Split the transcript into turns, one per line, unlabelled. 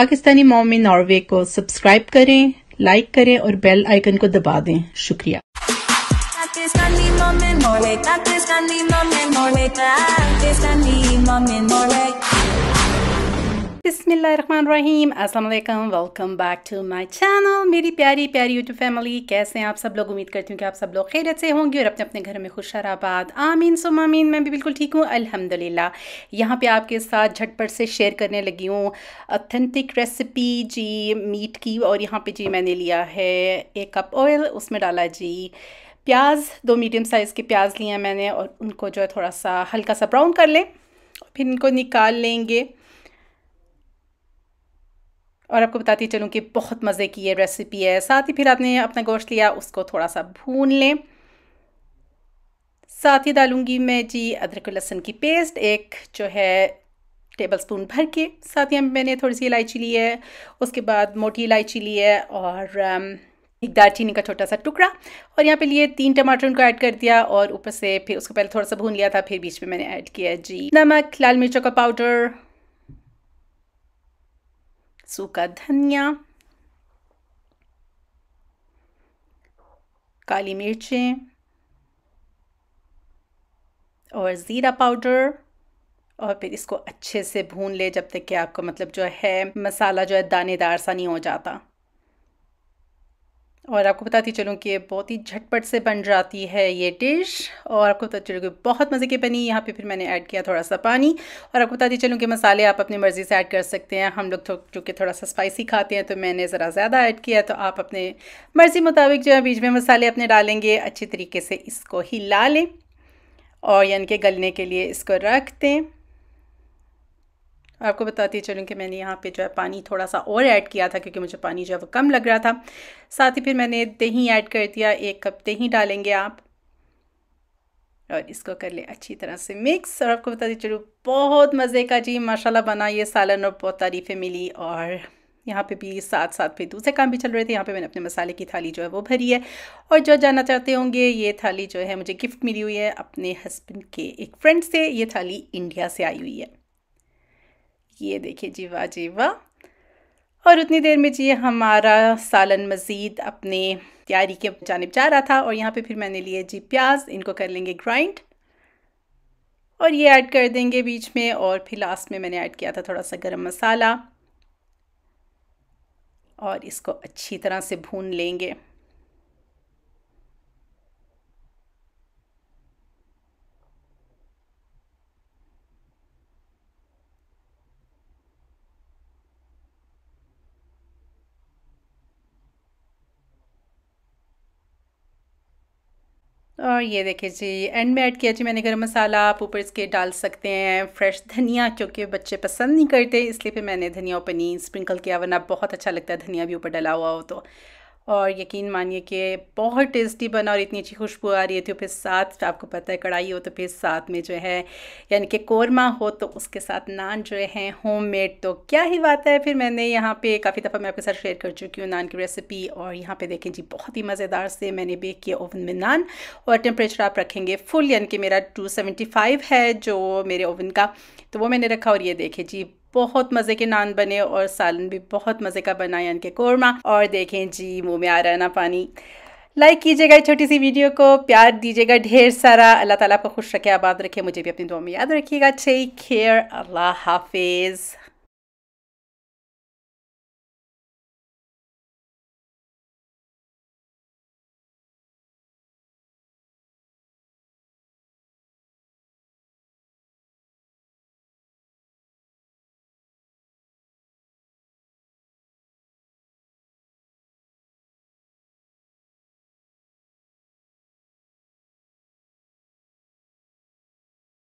पाकिस्तानी मोमिन नॉर्वे को सब्सक्राइब करें लाइक करें और बेल आइकन को दबा दें शुक्रिया बिसमीम अल्लाम welcome back to my channel मेरी प्यारी प्यारी यूट्यूब फैमिली कैसे हैं आप सब लोग उम्मीद करती हूँ कि आप सब लोग खैरत से होंगे और अपने अपने घर में खुशराबाद आमीन सो मामीन मैं भी बिल्कुल ठीक हूँ अल्हम्दुलिल्लाह यहाँ पे आपके साथ झटपट से शेयर करने लगी हूँ अथेंटिक रेसिपी जी मीट की और यहाँ पर जी मैंने लिया है एक कप ऑयल उसमें डाला जी प्याज दो मीडियम साइज़ के प्याज लिए मैंने और उनको जो है थोड़ा सा हल्का सा ब्राउन कर लें फिर इनको निकाल लेंगे और आपको बताती चलूँ कि बहुत मज़े की ये रेसिपी है साथ ही फिर आपने अपना गोश्त लिया उसको थोड़ा सा भून लें साथ ही डालूँगी मैं जी अदरक लहसुन की पेस्ट एक जो है टेबल स्पून भर के साथ ही मैंने थोड़ी सी इलायची ली है उसके बाद मोटी इलायची ली है और एक दालचीनी का छोटा सा टुकड़ा और यहाँ पे लिए तीन टमाटर उनको ऐड कर दिया और ऊपर से फिर उसको पहले थोड़ा सा भून लिया था फिर बीच में मैंने ऐड किया जी नमक लाल मिर्चों का पाउडर सूखा धनिया काली मिर्चें और ज़ीरा पाउडर और फिर इसको अच्छे से भून ले जब तक कि आपको मतलब जो है मसाला जो है दानेदार सा नहीं हो जाता और आपको बताती चलूँ कि बहुत ही झटपट से बन जाती है ये डिश और आपको बताती चलूँ कि बहुत मज़े की बनी यहाँ पे फिर मैंने ऐड किया थोड़ा सा पानी और आपको बताती चलूँ कि मसाले आप अपनी मर्ज़ी से ऐड कर सकते हैं हम लोग तो जो कि थोड़ा सा स्पाइसी खाते हैं तो मैंने ज़रा ज़्यादा ऐड किया तो आप अपने मर्ज़ी मुताबिक जो है बीच में मसाले अपने डालेंगे अच्छे तरीके से इसको हिला लें और यानी कि गलने के लिए इसको रख दें आपको बताती चलूँ कि मैंने यहाँ पे जो है पानी थोड़ा सा और ऐड किया था क्योंकि मुझे पानी जो है वो कम लग रहा था साथ ही फिर मैंने दही ऐड कर दिया एक कप दही डालेंगे आप और इसको कर ले अच्छी तरह से मिक्स और आपको बताती चलूँ बहुत मज़े का जी माशाल्लाह बना ये सालन और बहुत तारीफ़ें मिली और यहाँ पे भी साथ साथ पे दूसरे काम भी चल रहे थे यहाँ पे मैंने अपने मसाले की थाली जो है वो भरी है और जो जानना चाहते होंगे ये थाली जो है मुझे गिफ्ट मिली हुई है अपने हस्बैंड के एक फ्रेंड से ये थाली इंडिया से आई हुई है ये देखिए जीवा जीवा और उतनी देर में जी हमारा सालन मज़ीद अपने तैयारी के जानब जा रहा था और यहाँ पे फिर मैंने लिए जी प्याज इनको कर लेंगे ग्राइंड और ये ऐड कर देंगे बीच में और फिर लास्ट में मैंने ऐड किया था थोड़ा सा गरम मसाला और इसको अच्छी तरह से भून लेंगे और ये देखिए जी एंड में ऐड किया जी मैंने गरम मसाला आप ऊपर इसके डाल सकते हैं फ्रेश धनिया क्योंकि बच्चे पसंद नहीं करते इसलिए फिर मैंने धनिया और पनीर स्प्रिंकल किया वरना बहुत अच्छा लगता है धनिया भी ऊपर डला हुआ हो तो और यकीन मानिए कि बहुत टेस्टी बना और इतनी अच्छी खुशबू आ रही थी तो फिर साथ आपको पता है कढ़ाई हो तो फिर साथ में जो है यानी कि कोरमा हो तो उसके साथ नान जो है होममेड तो क्या ही बात है फिर मैंने यहाँ पे काफ़ी दफ़ा मैं आपके साथ शेयर कर चुकी हूँ नान की रेसिपी और यहाँ पे देखें जी बहुत ही मज़ेदार से मैंने बेक किया ओवन में नान और टेम्परेचर आप रखेंगे फुल यानी कि मेरा टू है जो मेरे ओवन का तो वो मैंने रखा और ये देखे जी बहुत मज़े के नान बने और सालन भी बहुत मज़े का बना यानी कि कोरमा और देखें जी मुँह में आ रहा ना पानी लाइक कीजिएगा छोटी सी वीडियो को प्यार दीजिएगा ढेर सारा अल्लाह ताला आपको खुश रखे आबाद रखे मुझे भी अपनी दुआ में याद रखिएगा टेक केयर अल्लाह हाफिज़